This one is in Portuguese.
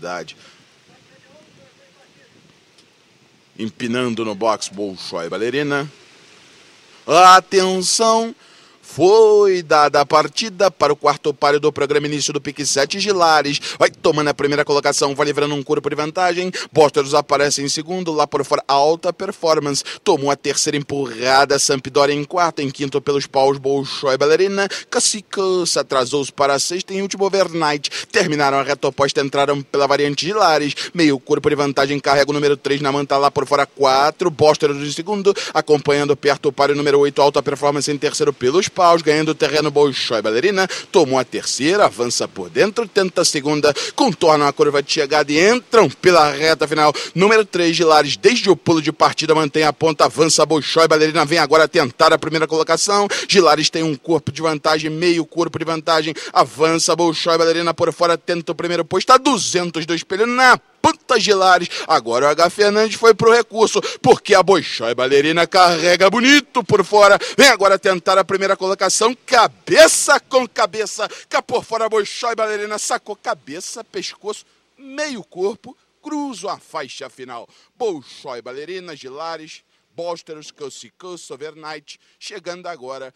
idade. Empinando no box Bolshoi Balerina. Atenção! Foi dada a partida para o quarto páreo do programa início do pique 7. Gilares vai tomando a primeira colocação, vai livrando um corpo de vantagem. Bosteros aparece em segundo, lá por fora alta performance. Tomou a terceira empurrada, Sampdoria em quarto, em quinto pelos paus Bolshoi Ballerina. Cacicança atrasou-se para a sexta em último overnight. Terminaram a reta oposta, entraram pela variante Gilares. Meio corpo de vantagem, carrega o número 3 na manta, lá por fora quatro Bosteros em segundo, acompanhando perto o páreo número 8, alta performance em terceiro pelos paus paus, ganhando terreno Bolshoi Ballerina, tomou a terceira, avança por dentro, tenta a segunda, contorna a curva de chegada e entram pela reta final. Número 3 Gilares, desde o pulo de partida, mantém a ponta, avança Bolshoi Ballerina, vem agora tentar a primeira colocação. Gilares tem um corpo de vantagem, meio corpo de vantagem, avança Bolshoi Ballerina por fora, tenta o primeiro posto, a 200 do espelho na Pantas Gilares. Agora o H. Fernandes foi pro recurso, porque a Boixói Baleirina carrega bonito por fora. Vem agora tentar a primeira colocação, cabeça com cabeça. Cá por fora, a Boixói Baleirina sacou cabeça, pescoço, meio corpo, cruzo a faixa final. Bolshoi Balerina, Gilares, Bosteros, Kossikos, Overnight, chegando agora